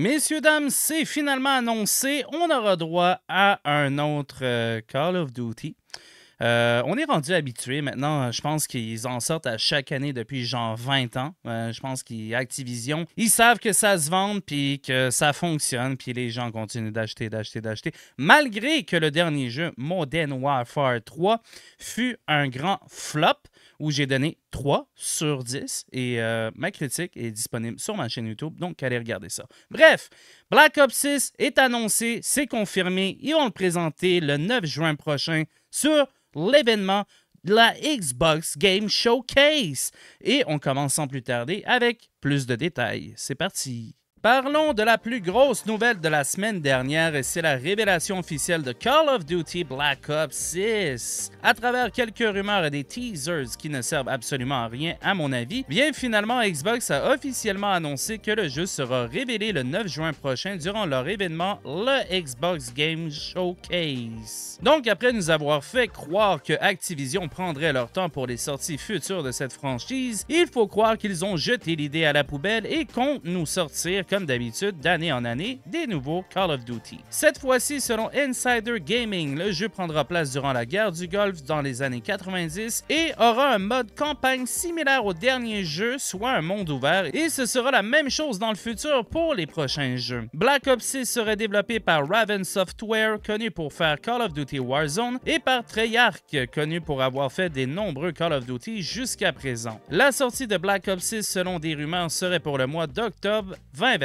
Messieurs, dames, c'est finalement annoncé. On aura droit à un autre euh, Call of Duty. Euh, on est rendu habitué maintenant. Je pense qu'ils en sortent à chaque année depuis genre 20 ans. Euh, je pense qu'Activision, ils savent que ça se vend puis que ça fonctionne. Puis les gens continuent d'acheter, d'acheter, d'acheter. Malgré que le dernier jeu, Modern Warfare 3, fut un grand flop où j'ai donné 3 sur 10 et euh, ma critique est disponible sur ma chaîne YouTube, donc allez regarder ça. Bref, Black Ops 6 est annoncé, c'est confirmé, ils vont le présenter le 9 juin prochain sur l'événement de la Xbox Game Showcase. Et on commence sans plus tarder avec plus de détails. C'est parti. Parlons de la plus grosse nouvelle de la semaine dernière et c'est la révélation officielle de Call of Duty Black Ops 6. À travers quelques rumeurs et des teasers qui ne servent absolument à rien à mon avis, bien finalement Xbox a officiellement annoncé que le jeu sera révélé le 9 juin prochain durant leur événement le Xbox Games Showcase. Donc après nous avoir fait croire que Activision prendrait leur temps pour les sorties futures de cette franchise, il faut croire qu'ils ont jeté l'idée à la poubelle et comptent nous sortir comme d'habitude, d'année en année, des nouveaux Call of Duty. Cette fois-ci, selon Insider Gaming, le jeu prendra place durant la guerre du Golfe dans les années 90 et aura un mode campagne similaire au dernier jeu, soit un monde ouvert, et ce sera la même chose dans le futur pour les prochains jeux. Black Ops 6 serait développé par Raven Software, connu pour faire Call of Duty Warzone, et par Treyarch, connu pour avoir fait des nombreux Call of Duty jusqu'à présent. La sortie de Black Ops 6, selon des rumeurs, serait pour le mois d'octobre 2020.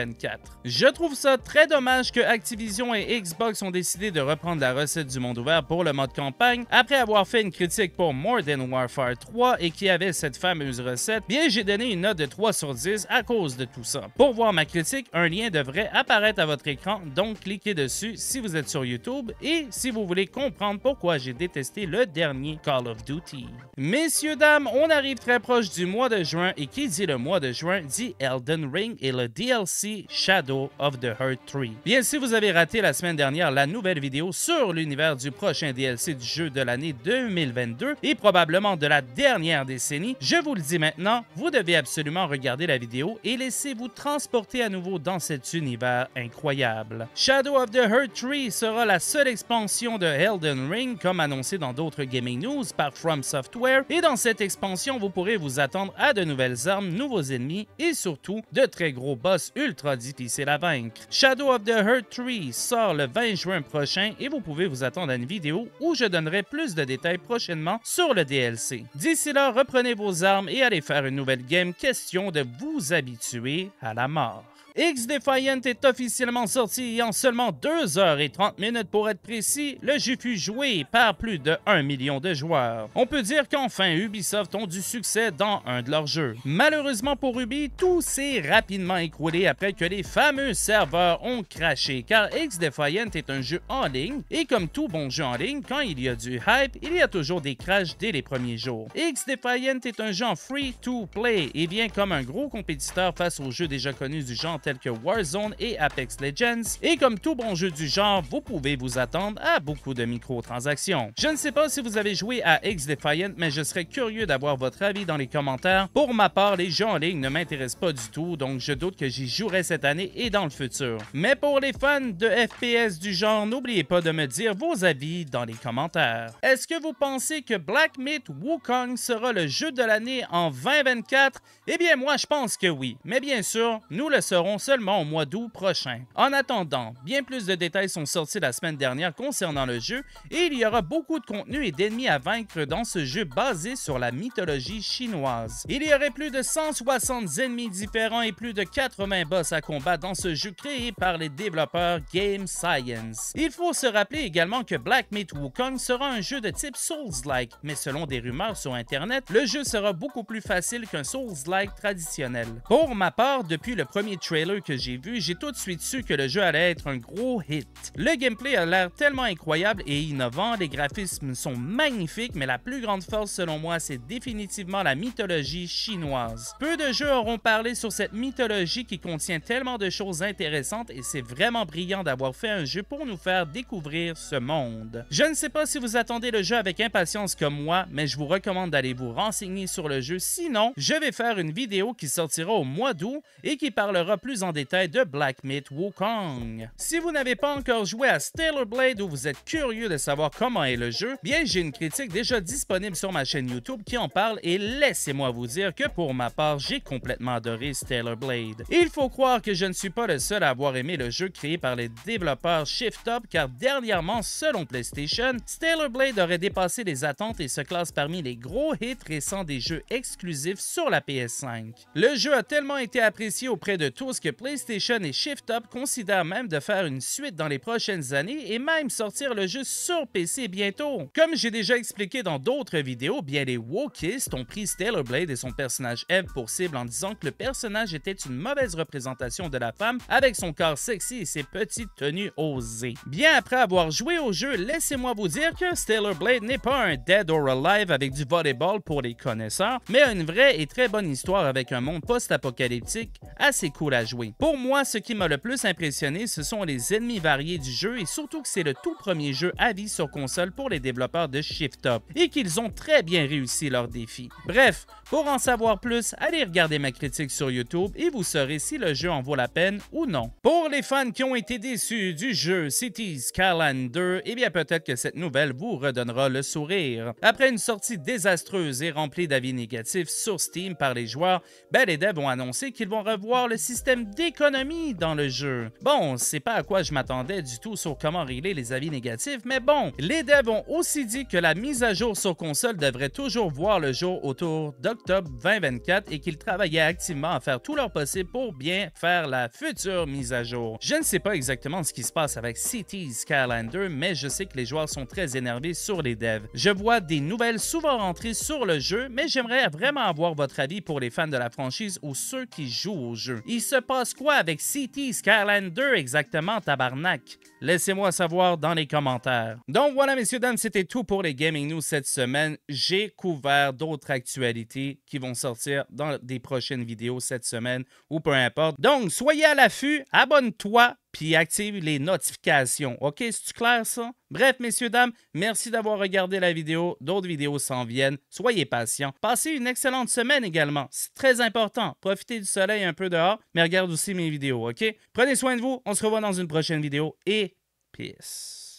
Je trouve ça très dommage que Activision et Xbox ont décidé de reprendre la recette du monde ouvert pour le mode campagne après avoir fait une critique pour Modern Warfare 3 et qui avait cette fameuse recette. Bien, j'ai donné une note de 3 sur 10 à cause de tout ça. Pour voir ma critique, un lien devrait apparaître à votre écran, donc cliquez dessus si vous êtes sur YouTube et si vous voulez comprendre pourquoi j'ai détesté le dernier Call of Duty. Messieurs, dames, on arrive très proche du mois de juin et qui dit le mois de juin dit Elden Ring et le DLC Shadow of the Heart Tree. Bien, si vous avez raté la semaine dernière la nouvelle vidéo sur l'univers du prochain DLC du jeu de l'année 2022 et probablement de la dernière décennie, je vous le dis maintenant, vous devez absolument regarder la vidéo et laissez-vous transporter à nouveau dans cet univers incroyable. Shadow of the Heart Tree sera la seule expansion de Elden Ring comme annoncé dans d'autres gaming news par From Software et dans cette expansion, vous pourrez vous attendre à de nouvelles armes, nouveaux ennemis et surtout de très gros boss ultra ultra difficile à vaincre. Shadow of the Hurt Tree sort le 20 juin prochain et vous pouvez vous attendre à une vidéo où je donnerai plus de détails prochainement sur le DLC. D'ici là, reprenez vos armes et allez faire une nouvelle game, question de vous habituer à la mort. X Defiant est officiellement sorti en seulement 2h30 minutes pour être précis, le jeu fut joué par plus de 1 million de joueurs. On peut dire qu'enfin Ubisoft ont du succès dans un de leurs jeux. Malheureusement pour Ubi, tout s'est rapidement écroulé après que les fameux serveurs ont crashé, car X Defiant est un jeu en ligne et comme tout bon jeu en ligne, quand il y a du hype, il y a toujours des crashs dès les premiers jours. X Defiant est un jeu free to play et vient comme un gros compétiteur face aux jeux déjà connus du genre tels que Warzone et Apex Legends, et comme tout bon jeu du genre, vous pouvez vous attendre à beaucoup de microtransactions. Je ne sais pas si vous avez joué à X-Defiant, mais je serais curieux d'avoir votre avis dans les commentaires. Pour ma part, les jeux en ligne ne m'intéressent pas du tout, donc je doute que j'y jouerai cette année et dans le futur. Mais pour les fans de FPS du genre, n'oubliez pas de me dire vos avis dans les commentaires. Est-ce que vous pensez que Black Myth Wukong sera le jeu de l'année en 2024? Eh bien moi, je pense que oui. Mais bien sûr, nous le serons seulement au mois d'août prochain. En attendant, bien plus de détails sont sortis la semaine dernière concernant le jeu et il y aura beaucoup de contenu et d'ennemis à vaincre dans ce jeu basé sur la mythologie chinoise. Il y aurait plus de 160 ennemis différents et plus de 80 boss à combat dans ce jeu créé par les développeurs Game Science. Il faut se rappeler également que Black Myth Wukong sera un jeu de type Souls-like, mais selon des rumeurs sur Internet, le jeu sera beaucoup plus facile qu'un Souls-like traditionnel. Pour ma part, depuis le premier trailer, que j'ai vu, j'ai tout de suite su que le jeu allait être un gros hit. Le gameplay a l'air tellement incroyable et innovant, les graphismes sont magnifiques, mais la plus grande force selon moi, c'est définitivement la mythologie chinoise. Peu de jeux auront parlé sur cette mythologie qui contient tellement de choses intéressantes et c'est vraiment brillant d'avoir fait un jeu pour nous faire découvrir ce monde. Je ne sais pas si vous attendez le jeu avec impatience comme moi, mais je vous recommande d'aller vous renseigner sur le jeu, sinon je vais faire une vidéo qui sortira au mois d'août et qui parlera plus en détail de Black Myth Wukong. Si vous n'avez pas encore joué à Stellar Blade ou vous êtes curieux de savoir comment est le jeu, bien j'ai une critique déjà disponible sur ma chaîne YouTube qui en parle et laissez-moi vous dire que pour ma part, j'ai complètement adoré Stellar Blade. il faut croire que je ne suis pas le seul à avoir aimé le jeu créé par les développeurs Shift Up car dernièrement, selon PlayStation, Stellar Blade aurait dépassé les attentes et se classe parmi les gros hits récents des jeux exclusifs sur la PS5. Le jeu a tellement été apprécié auprès de tous que PlayStation et Shift Up considèrent même de faire une suite dans les prochaines années et même sortir le jeu sur PC bientôt. Comme j'ai déjà expliqué dans d'autres vidéos, bien les wokistes ont pris Taylor Blade et son personnage Eve pour cible en disant que le personnage était une mauvaise représentation de la femme avec son corps sexy et ses petites tenues osées. Bien après avoir joué au jeu, laissez-moi vous dire que Stellar Blade n'est pas un Dead or Alive avec du volleyball pour les connaisseurs, mais une vraie et très bonne histoire avec un monde post-apocalyptique assez cool à jouer pour moi, ce qui m'a le plus impressionné, ce sont les ennemis variés du jeu et surtout que c'est le tout premier jeu à vie sur console pour les développeurs de Shift Up et qu'ils ont très bien réussi leur défi. Bref, pour en savoir plus, allez regarder ma critique sur YouTube et vous saurez si le jeu en vaut la peine ou non. Pour les fans qui ont été déçus du jeu Cities Skyline 2, eh bien peut-être que cette nouvelle vous redonnera le sourire. Après une sortie désastreuse et remplie d'avis négatifs sur Steam par les joueurs, les devs ont annoncé qu'ils vont revoir le système d'économie dans le jeu. Bon, c'est pas à quoi je m'attendais du tout sur comment régler les avis négatifs, mais bon, les devs ont aussi dit que la mise à jour sur console devrait toujours voir le jour autour d'octobre 2024 et qu'ils travaillaient activement à faire tout leur possible pour bien faire la future mise à jour. Je ne sais pas exactement ce qui se passe avec Cities Skylander, mais je sais que les joueurs sont très énervés sur les devs. Je vois des nouvelles souvent rentrées sur le jeu, mais j'aimerais vraiment avoir votre avis pour les fans de la franchise ou ceux qui jouent au jeu. Il se passe quoi avec City Skyline 2 exactement, tabarnak? Laissez-moi savoir dans les commentaires. Donc voilà, messieurs, dames, c'était tout pour les Gaming News cette semaine. J'ai couvert d'autres actualités qui vont sortir dans des prochaines vidéos cette semaine ou peu importe. Donc, soyez à l'affût, abonne-toi, puis active les notifications. OK, c'est clair ça? Bref, messieurs, dames, merci d'avoir regardé la vidéo. D'autres vidéos s'en viennent. Soyez patients. Passez une excellente semaine également. C'est très important. Profitez du soleil un peu dehors, mais regardez aussi mes vidéos, OK? Prenez soin de vous. On se revoit dans une prochaine vidéo et peace.